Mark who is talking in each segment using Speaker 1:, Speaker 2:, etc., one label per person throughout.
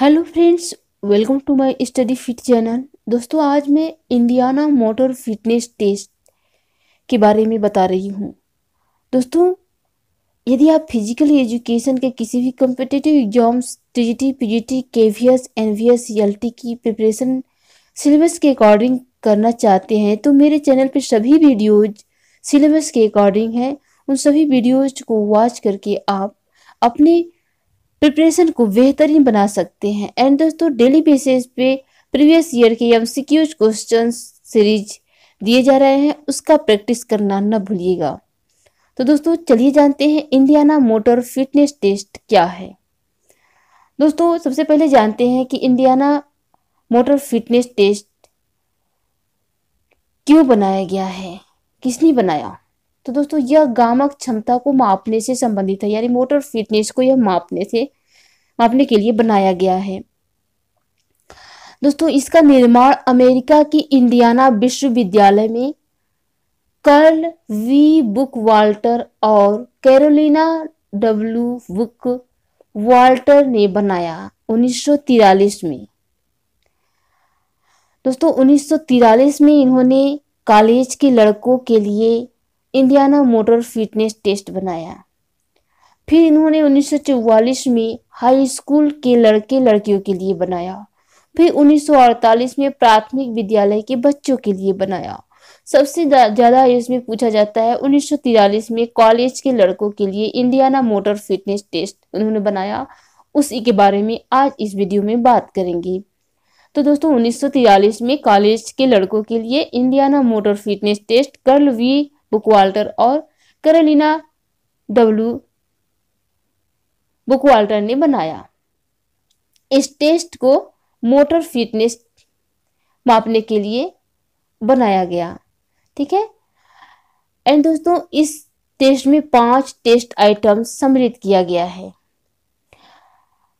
Speaker 1: hello friends welcome to my study fit channel दोस्तों आज मैं इंडियाना मोटर फिटनेस टेस्ट के बारे में बता रही हूँ दोस्तों यदि आप फिजिकल एजुकेशन के किसी भी competitive exams T PGT KVS NVS T की प्रिपरेशन सिलेबस के अकॉर्डिंग करना चाहते हैं तो मेरे चैनल पर सभी वीडियोज सिलेबस के अकॉर्डिंग हैं उन सभी वीडियोज को वॉच करके आप अपने प्रिपरेशन को बेहतरीन बना सकते हैं एंड दोस्तों डेली बेसिस पे प्रीवियस ईयर के M C Qs question series दिए जा रहे हैं उसका प्रैक्टिस करना न भूलिएगा तो दोस्तों चलिए जानते हैं इंडियाना मोटर फिटनेस टेस्ट क्या है दोस्तों सबसे पहले जानते हैं कि इंडियाना मोटर फिटनेस टेस्ट क्यों बनाया गया है किसने बनाया तो दोस्तों यह गामक क्षमता को मापने से संबंधित है यानी मोटर फिटनेस को यह मापने से मापने के लिए बनाया गया है दोस्तों इसका निर्माण अमेरिका की इंडियाना विश्वविद्यालय में कर्ल वी बुक वाल्टर और कैरोलिना डब्ल्यू बुक वाल्टर ने बनाया 1943 में दोस्तों 1943 में इन्होंने कॉलेज के लड़कों के लिए इंडियाना मोटर फिटनेस टेस्ट बनाया फिर इन्होंने 1944 में हाई स्कूल के लड़के लड़कियों के लिए बनाया फिर 1948 में प्राथमिक विद्यालय के बच्चों के लिए बनाया सबसे ज्यादा इसमें पूछा जाता है 1943 में कॉलेज के लड़कों के लिए इंडियाना मोटर फिटनेस टेस्ट उन्होंने बनाया उसी के बारे में आज इस वीडियो में बात करेंगे तो दोस्तों 1943 में कॉलेज के लड़कों के लिए Indiana motor fitness test Carl V Buckwalter और करलिना डब्ल्यू बुकवाल्टर ने बनाया इस टेस्ट को मोटर फिटनेस मापने के लिए बनाया गया ठीक है एंड दोस्तों इस टेस्ट में पांच टेस्ट आइटम सम्मिलित किया गया है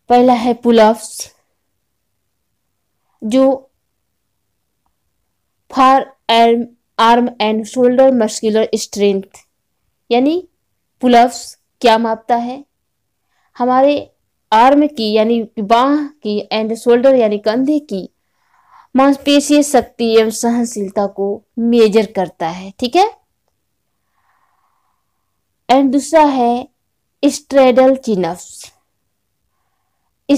Speaker 1: पहला है पुलअप्स जो forearm and shoulder muscular strength यानी पुलअप्स क्या मापता है हमारे आर्म की यानी बाह की एंड शोल्डर यानी कंधे की मांसपेशीय शक्ति एवं सहनशीलता को मेजर करता है ठीक है एंड दूसरा है स्ट्रेडल चिनअप्स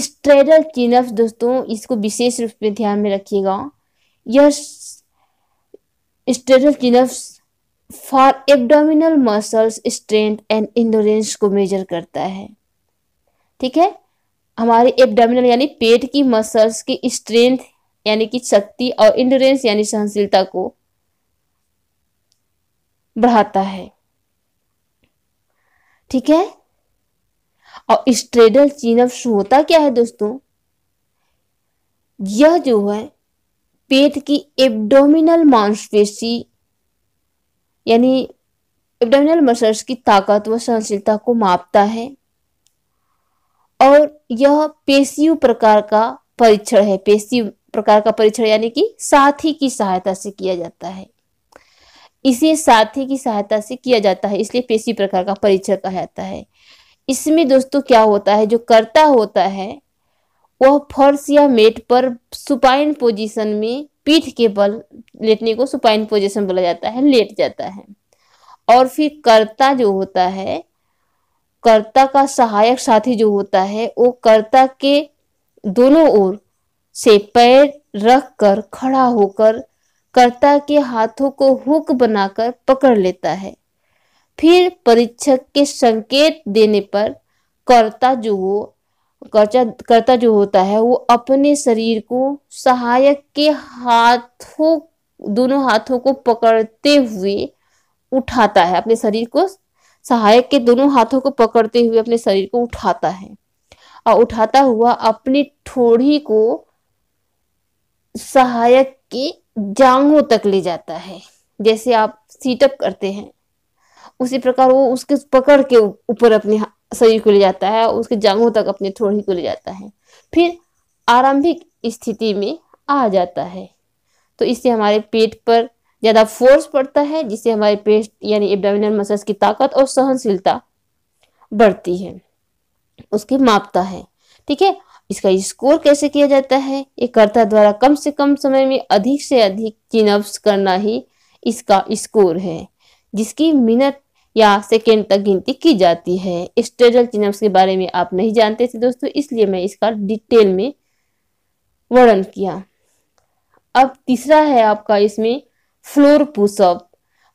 Speaker 1: स्ट्रेडल चिनअप्स दोस्तों इसको विशेष रूप में ध्यान में रखिएगा यह स्टेटल chinups for abdominal muscles strength and endurance को मेजर करता है ठीक है हमारे एबडोमिनल यानी पेट की मसल्स की स्ट्रेंथ यानी कि शक्ति और इंडोरेंस यानी सहनशीलता को बढ़ाता है ठीक है और स्ट्रेडल चिनअप्स होता क्या है दोस्तों यह जो है पेट की एब्डोमिनल मांसपेशी यानी एब्डोमिनल मसल्स की ताकत व सहनशीलता को मापता है और यह पेशीय प्रकार का परीक्षण है पेशी प्रकार का परीक्षण यानी कि साथी की सहायता से किया जाता है इसे साथी की सहायता से किया जाता है इसलिए पेशी प्रकार का परीक्षण कहा जाता है इसमें दोस्तों क्या होता है जो करता होता है वह फर्श या मेट पर सुपाइन पोजीशन में पीठ के बल लेटने को सुपाइन पोजीशन बोला जाता है लेट जाता है और फिर कर्ता जो होता है कर्ता का सहायक साथी जो होता है वो कर्ता के दोनों ओर से पैर रख कर खड़ा होकर कर्ता के हाथों को हुक बनाकर पकड़ लेता है फिर परीक्षक के संकेत देने पर कर्ता जो हो कर्जा कर्ता जो होता है वो अपने शरीर को सहायक के हाथों दोनों हाथों को पकड़ते हुए उठाता है अपने शरीर को सहायक के दोनों हाथों को पकड़ते हुए अपने शरीर को उठाता है और उठाता हुआ अपनी ठोड़ी को सहायक के जांघों तक ले जाता है जैसे आप सीटअप करते हैं उसी प्रकार वो उसके पकड़ के ऊपर अपने शरीर को ले जाता है उसके जांघों तक अपने थोड़ी को ले जाता है फिर आरंभिक स्थिति में आ जाता है तो इससे हमारे पेट पर ज़्यादा फोर्स पड़ता है जिससे हमारे पेट यानी एब्डोमिनल मसल्स की ताकत और सहनशीलता बढ़ती है उसकी मापता है ठीक है इसका स्कोर कैसे किया जाता है एक कर्ता द्वारा कम से कम समय में अधिक से अधिक चिन्ह करना ही इसका स्कोर है जिसकी मिनट या सेकेंड तक गिनती की जाती है स्टेरल चिन्ह के बारे में आप नहीं जानते थे दोस्तों इसलिए मैं इसका डिटेल में वर्णन किया अब तीसरा है आपका इसमें फ्लोर पुशअप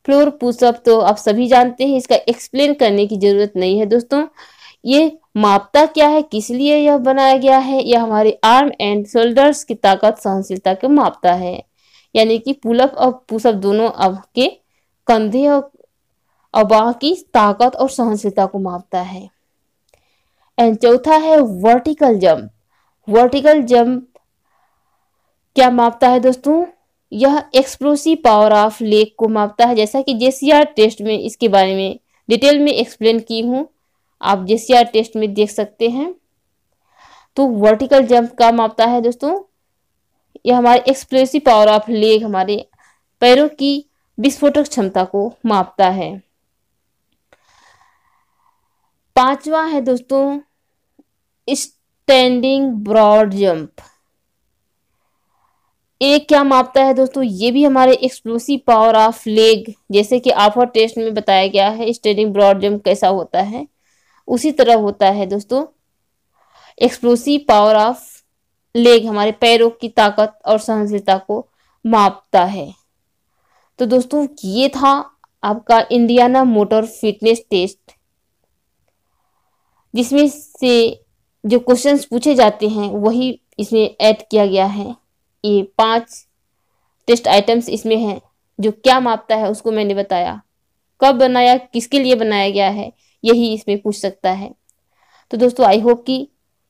Speaker 1: फ्लोर पुशअप तो आप सभी जानते हैं इसका एक्सप्लेन करने की ज़रूरत नहीं है दोस्तों ये मापता क्या है किस लिए यह बनाया गया है यह हमारे आर्म एंड शोल्डर्स की ताकत सहनशीलता को मापता है यानी कि पुलअप और पुशअप दोनों आपके कंधे और अबा की ताकत और सहनशीलता को मापता है एंड चौथा है वर्टिकल जंप वर्टिकल जंप क्या मापता है दोस्तों यह एक्सप्लोसिव पावर ऑफ लेक को मापता है जैसा कि जेसीआर टेस्ट में इसके बारे में डिटेल में एक्सप्लेन की हूँ आप जेसीआर टेस्ट में देख सकते हैं तो वर्टिकल जंप का मापता है दोस्तों यह हमारे एक्सप्लोसिव पावर ऑफ लेग हमारे पैरों की विस्फोटक क्षमता को मापता है पांचवा है दोस्तों स्टैंडिंग ब्रॉड जंप एक क्या मापता है दोस्तों ये भी हमारे एक्सप्लोसिव पावर ऑफ लेग जैसे कि आफर टेस्ट में बताया गया है स्टैंडिंग ब्रॉड जंप कैसा होता है उसी तरह होता है दोस्तों एक्सप्लोसिव पावर ऑफ लेग हमारे पैरों की ताकत और सहनशीलता को मापता है तो दोस्तों ये था आपका इंडियाना मोटर फिटनेस टेस्ट जिसमें से जो क्वेश्चंस पूछे जाते हैं वही इसमें ऐड किया गया है ये पांच टेस्ट आइटम्स इसमें हैं जो क्या मापता है उसको मैंने बताया कब बनाया किसके लिए बनाया गया है यही इसमें पूछ सकता है तो दोस्तों आई होप कि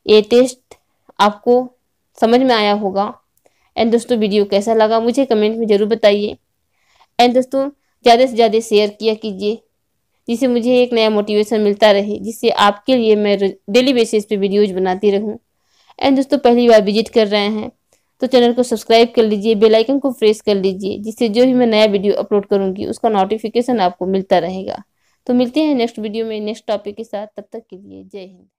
Speaker 1: ये टेस्ट आपको समझ में आया होगा एंड दोस्तों वीडियो कैसा लगा मुझे कमेंट में ज़रूर बताइए एंड दोस्तों ज़्यादा से ज़्यादा शेयर किया कीजिए जिससे मुझे एक नया मोटिवेशन मिलता रहे जिससे आपके लिए मैं डेली बेसिस पे वीडियोज बनाती रहूँ एंड दोस्तों पहली बार विजिट कर रहे हैं तो चैनल को सब्सक्राइब कर लीजिए बेल आइकन को प्रेस कर लीजिए जिससे जो भी मैं नया वीडियो अपलोड करूँगी उसका नोटिफिकेशन आपको मिलता रहेगा तो मिलते हैं नेक्स्ट वीडियो में नेक्स्ट टॉपिक के साथ तब तक के लिए जय हिंद